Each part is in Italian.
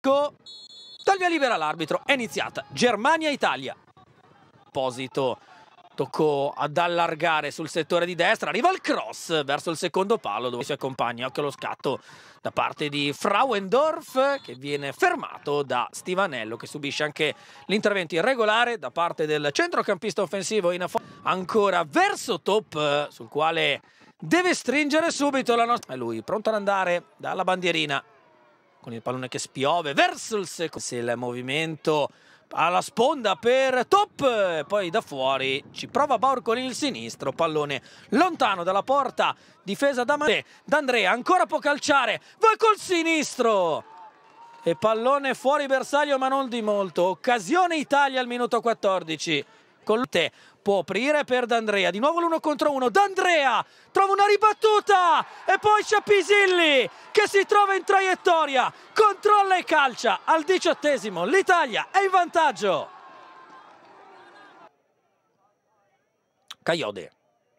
Dal via libera l'arbitro, è iniziata Germania-Italia. Posito toccò ad allargare sul settore di destra, arriva il cross verso il secondo palo dove si accompagna, anche lo scatto da parte di Frauendorf che viene fermato da Stivanello che subisce anche l'intervento irregolare da parte del centrocampista offensivo in ancora verso Top sul quale deve stringere subito la nostra... È lui pronto ad andare dalla bandierina con il pallone che spiove verso il secondo. Se il movimento alla sponda per Top, poi da fuori ci prova Baur con il sinistro, pallone lontano dalla porta, difesa da Mante, D'Andrea ancora può calciare, va col sinistro! E pallone fuori bersaglio ma non di molto, occasione Italia al minuto 14. Con te può aprire per D'Andrea. Di nuovo l'uno contro uno. D'Andrea trova una ribattuta e poi c'è Pisilli che si trova in traiettoria. Controlla e calcia al diciottesimo. L'Italia è in vantaggio. Caiode.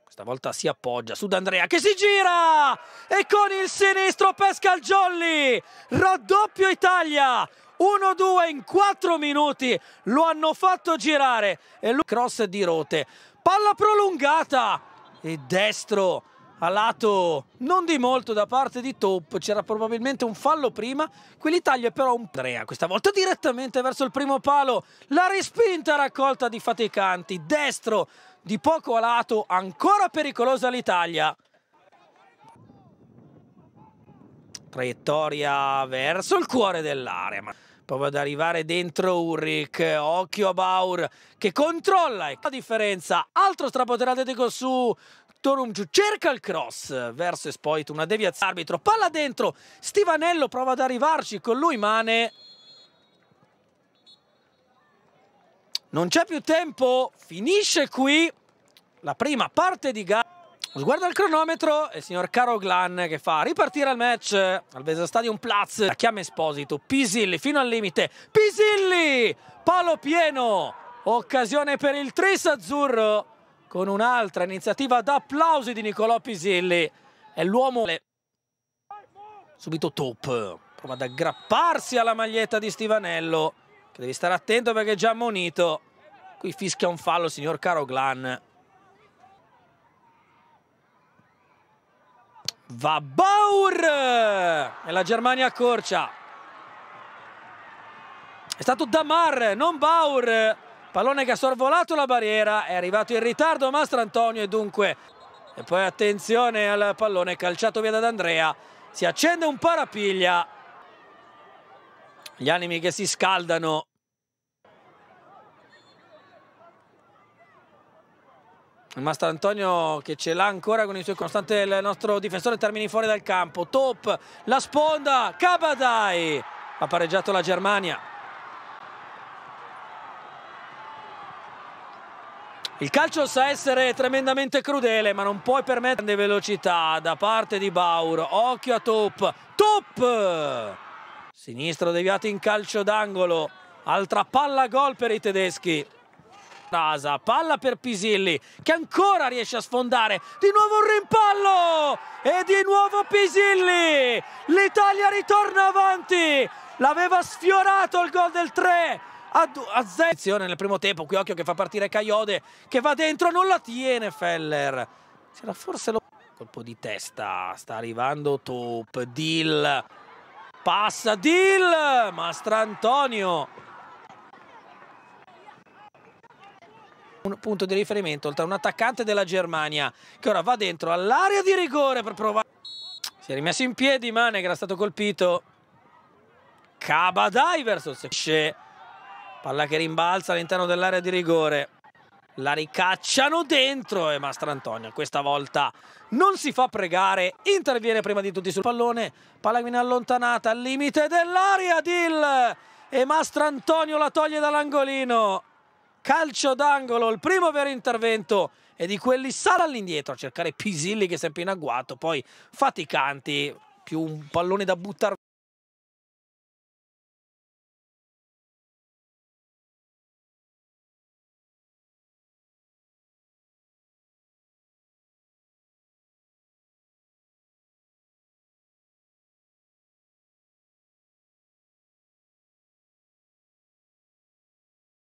Stavolta si appoggia su D'Andrea che si gira e con il sinistro pesca il Jolly. Raddoppio Italia. 1-2 in 4 minuti, lo hanno fatto girare e lui cross di rote, palla prolungata e destro a lato non di molto da parte di Top, c'era probabilmente un fallo prima, qui l'Italia è però un 3 questa volta direttamente verso il primo palo, la respinta raccolta di faticanti, destro di poco a lato, ancora pericolosa l'Italia. Traiettoria verso il cuore dell'area. Prova ad arrivare dentro Ulrich, occhio a Baur che controlla e la differenza. Altro strapotere atletico su Torumciu cerca il cross verso Espoit, una deviazione. Arbitro, palla dentro, Stivanello prova ad arrivarci con lui, Mane. Non c'è più tempo, finisce qui la prima parte di gara. Sguardo al cronometro e il signor Caro Glan che fa ripartire il match al Vesa Stadium Platz. La chiama Esposito, Pisilli fino al limite. Pisilli! Palo pieno! Occasione per il Tris Azzurro con un'altra iniziativa d'applausi di Nicolò Pisilli. È l'uomo... Subito top. Prova ad aggrapparsi alla maglietta di Stivanello che devi stare attento perché è già ammonito. Qui fischia un fallo signor Caro Glan. Va Baur! E la Germania accorcia. È stato Damar, non Baur. Pallone che ha sorvolato la barriera, è arrivato in ritardo Mastrantonio e dunque... E poi attenzione al pallone calciato via da D'Andrea. Si accende un parapiglia. Gli animi che si scaldano Il Mastro Antonio che ce l'ha ancora con i suoi costante il nostro difensore Termini fuori dal campo. Top, la sponda, Cabadai Ha pareggiato la Germania. Il calcio sa essere tremendamente crudele, ma non puoi permettere grande velocità da parte di Baur. Occhio a Top. Top! Sinistro deviato in calcio d'angolo. Altra palla gol per i tedeschi. Rasa, palla per Pisilli che ancora riesce a sfondare, di nuovo un rimpallo e di nuovo Pisilli, l'Italia ritorna avanti, l'aveva sfiorato il gol del 3 a, a Zezione nel primo tempo, qui occhio che fa partire Caiode che va dentro, non la tiene Feller, c'era forse lo... colpo di testa, sta arrivando Top, Dil, passa Dil, Mastrantonio un punto di riferimento oltre a un attaccante della Germania che ora va dentro all'area di rigore per provare si è rimesso in piedi Mane che era stato colpito Kabadai verso esce palla che rimbalza all'interno dell'area di rigore la ricacciano dentro e Mastrantonio questa volta non si fa pregare interviene prima di tutti sul pallone palla viene allontanata al limite dell'area Dill e Mastrantonio la toglie dall'angolino calcio d'angolo, il primo vero intervento e di quelli sale all'indietro a cercare Pisilli che è sempre in agguato, poi faticanti, più un pallone da buttare